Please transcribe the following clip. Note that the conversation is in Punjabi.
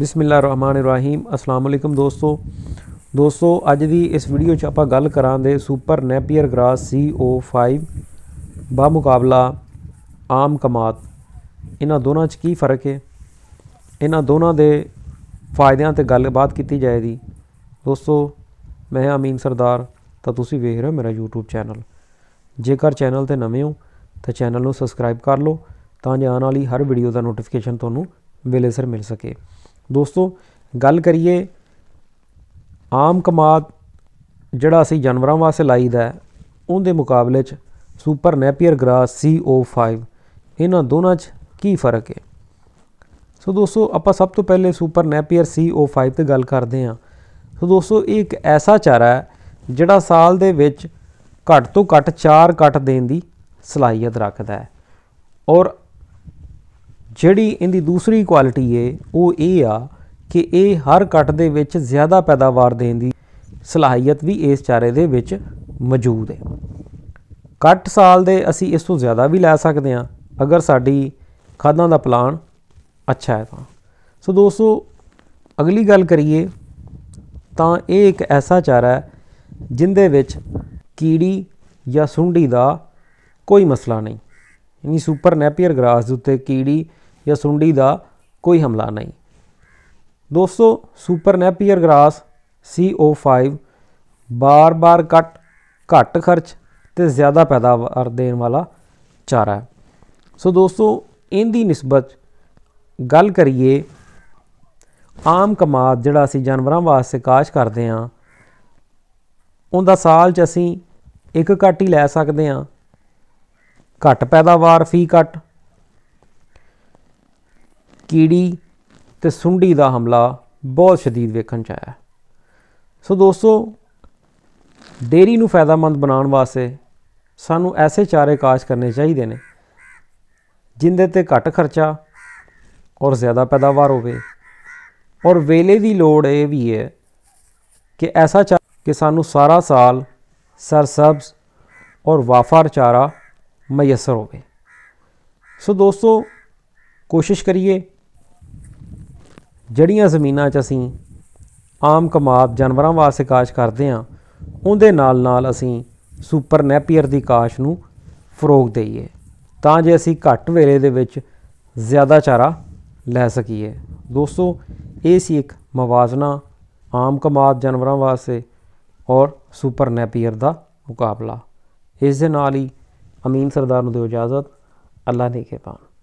ਬਿਸਮਿਲ੍ਲਾਹਿਰਰਹਿਮਾਨਿਰਰਹੀਮ ਅਸਲਾਮ ਅਲੈਕਮ ਦੋਸਤੋ ਦੋਸਤੋ ਅੱਜ ਦੀ ਇਸ ਵੀਡੀਓ 'ਚ ਆਪਾਂ ਗੱਲ ਕਰਾਂਗੇ ਸੁਪਰ ਨੈਪੀਅਰ ਗ੍ਰਾਸ CO5 ਬਾ ਮੁਕਾਬਲਾ ਆਮ ਕਮਾਤ ਇਹਨਾਂ ਦੋਨਾਂ 'ਚ ਕੀ ਫਰਕ ਹੈ ਇਹਨਾਂ ਦੋਨਾਂ ਦੇ ਫਾਇਦਿਆਂ ਤੇ ਗੱਲਬਾਤ ਕੀਤੀ ਜਾਏਗੀ ਦੋਸਤੋ ਮੈਂ ਅਮੀਨ ਸਰਦਾਰ ਤਾਂ ਤੁਸੀਂ ਵੇਖ ਰਹੇ ਹੋ ਮੇਰਾ YouTube ਚੈਨਲ ਜੇਕਰ ਚੈਨਲ ਤੇ ਨਵੇਂ ਹੋ ਤਾਂ ਚੈਨਲ ਨੂੰ ਸਬਸਕ੍ਰਾਈਬ ਕਰ ਲਓ ਤਾਂ ਜਾਣ ਵਾਲੀ ਹਰ ਵੀਡੀਓ ਦਾ ਨੋਟੀਫਿਕੇਸ਼ਨ ਤੁਹਾਨੂੰ ਵੇਲੇ ਸਿਰ ਮਿਲ ਸਕੇ ਦੋਸਤੋ ਗੱਲ ਕਰੀਏ ਆਮ ਕਮਾਦ ਜਿਹੜਾ ਅਸੀਂ ਜਾਨਵਰਾਂ ਵਾਸਤੇ ਲਾਈਦਾ ਉਹਦੇ ਮੁਕਾਬਲੇ 'ਚ ਸੁਪਰ ਨੈਪੀਅਰ ਗ੍ਰਾਸ CO5 ਇਹਨਾਂ ਦੋਨਾਂ 'ਚ ਕੀ ਫਰਕ ਹੈ ਸੋ ਦੋਸਤੋ ਆਪਾਂ ਸਭ ਤੋਂ ਪਹਿਲੇ ਸੁਪਰ ਨੈਪੀਅਰ CO5 ਤੇ ਗੱਲ ਕਰਦੇ ਹਾਂ ਸੋ ਦੋਸਤੋ ਇਹ ਇੱਕ ਐਸਾ ਚਾਰਾ ਹੈ ਜਿਹੜਾ ਸਾਲ ਦੇ ਵਿੱਚ ਘੱਟ ਤੋਂ ਘੱਟ 4 ਕੱਟ ਦੇਣ ਦੀ ਸਲਾਹੀਅਤ ਰੱਖਦਾ ਹੈ ਔਰ ਜਿਹੜੀ ਇਹਦੀ ਦੂਸਰੀ ਕੁਆਲਿਟੀ ਏ ਉਹ ਇਹ ਆ ਕਿ ਇਹ ਹਰ ਕੱਟ ਦੇ ਵਿੱਚ ਜ਼ਿਆਦਾ ਪੈਦਾਵਾਰ ਦੇਣ ਦੀ ਸਲਾਹੀਅਤ ਵੀ ਇਸ ਚਾਰੇ ਦੇ ਵਿੱਚ ਮੌਜੂਦ ਹੈ ਕੱਟ ਸਾਲ ਦੇ ਅਸੀਂ ਇਸ ਤੋਂ ਜ਼ਿਆਦਾ ਵੀ ਲੈ ਸਕਦੇ ਹਾਂ ਅਗਰ ਸਾਡੀ ਖਾਦਾਂ ਦਾ ਪਲਾਨ ਅੱਛਾ ਹੈ ਤਾਂ ਸੋ ਦੋਸਤੋ ਅਗਲੀ ਗੱਲ ਕਰੀਏ ਤਾਂ ਇਹ ਇੱਕ ਐਸਾ ਚਾਰਾ ਹੈ ਜਿੰਦੇ ਵਿੱਚ ਕੀੜੀ ਜਾਂ ਸੁੰਡੀ ਦਾ ਕੋਈ ਮਸਲਾ ਨਹੀਂ ਯਾਨੀ ਸੁਪਰ ਨੈਪੀਅਰ ਗ੍ਰਾਸ ਦੇ ਉੱਤੇ ਕੀੜੀ ਜਾਂ ਸੁੰਡੀ ਦਾ ਕੋਈ ਹਮਲਾ ਨਹੀਂ ਦੋਸਤੋ ਸੁਪਰ ਨੈਪੀਅਰ ਗ੍ਰਾਸ CO5 ਬਾਰ-ਬਾਰ ਕੱਟ ਘੱਟ ਖਰਚ ਤੇ ਜ਼ਿਆਦਾ ਪੈਦਾਵਾਰ ਦੇਣ ਵਾਲਾ ਚਾਰਾ ਸੋ ਦੋਸਤੋ ਇਹਦੀ ਨਿਸਬਤ ਗੱਲ ਕਰੀਏ ਆਮ ਕਮਾਦ ਜਿਹੜਾ ਅਸੀਂ ਜਾਨਵਰਾਂ ਵਾਸਤੇ ਕਾਸ਼ ਕਰਦੇ ਆਂ ਉਹਦਾ ਸਾਲ 'ਚ ਅਸੀਂ ਇੱਕ ਕੱਟ ਹੀ ਲੈ ਸਕਦੇ ਆਂ ਘੱਟ ਪੈਦਾਵਾਰ ਫੀ ਕੱਟ ਕੀੜੀ ਤੇ ਸੁੰਡੀ ਦਾ ਹਮਲਾ ਬਹੁਤ ਸ਼ਦੀਦ ਵੇਖਣ ਚ ਆਇਆ ਸੋ ਦੋਸਤੋ ਡੇਰੀ ਨੂੰ ਫਾਇਦਾਮੰਦ ਬਣਾਉਣ ਵਾਸਤੇ ਸਾਨੂੰ ਐਸੇ ਚਾਰੇ ਕਾਜ ਕਰਨੇ ਚਾਹੀਦੇ ਨੇ ਜਿੰਦੇ ਤੇ ਘੱਟ ਖਰਚਾ ਔਰ ਜ਼ਿਆਦਾ ਪੈਦਾਵਾਰ ਹੋਵੇ ਔਰ ਵੇਲੇ ਦੀ ਲੋੜ ਇਹ ਵੀ ਹੈ ਕਿ ਐਸਾ ਕਿ ਸਾਨੂੰ ਸਾਰਾ ਸਾਲ ਸਰਸਬਜ਼ ਔਰ ਵਾਫਰ ਚਾਰਾ ਮਯਸਰ ਹੋਵੇ ਸੋ ਦੋਸਤੋ ਕੋਸ਼ਿਸ਼ ਕਰੀਏ ਜਿਹੜੀਆਂ ਜ਼ਮੀਨਾਂ 'ਚ ਅਸੀਂ ਆਮ ਕਮਾਬ ਜਾਨਵਰਾਂ ਵਾਸਤੇ ਕਾਸ਼ ਕਰਦੇ ਹਾਂ ਉਹਦੇ ਨਾਲ ਨਾਲ ਅਸੀਂ ਸੁਪਰ ਨੈਪੀਅਰ ਦੀ ਕਾਸ਼ ਨੂੰ ਫਰੋਗ ਦਈਏ ਤਾਂ ਜੇ ਅਸੀਂ ਘੱਟ ਵੇਲੇ ਦੇ ਵਿੱਚ ਜ਼ਿਆਦਾ ਚਾਰਾ ਲੈ ਸਕੀਏ ਦੋਸਤੋ ਇਹ ਸੀ ਇੱਕ ਮਵਾਜ਼ਨਾ ਆਮ ਕਮਾਦ ਜਾਨਵਰਾਂ ਵਾਸਤੇ ਔਰ ਸੁਪਰ ਨੈਪੀਅਰ ਦਾ ਮੁਕਾਬਲਾ ਇਸ ਦੇ ਨਾਲ ਹੀ ਅਮੀਨ ਸਰਦਾਰ ਨੂੰ ਦਿਓ ਇਜਾਜ਼ਤ ਅੱਲਾ ਨੇ ਕੇ ਪਾਉਣ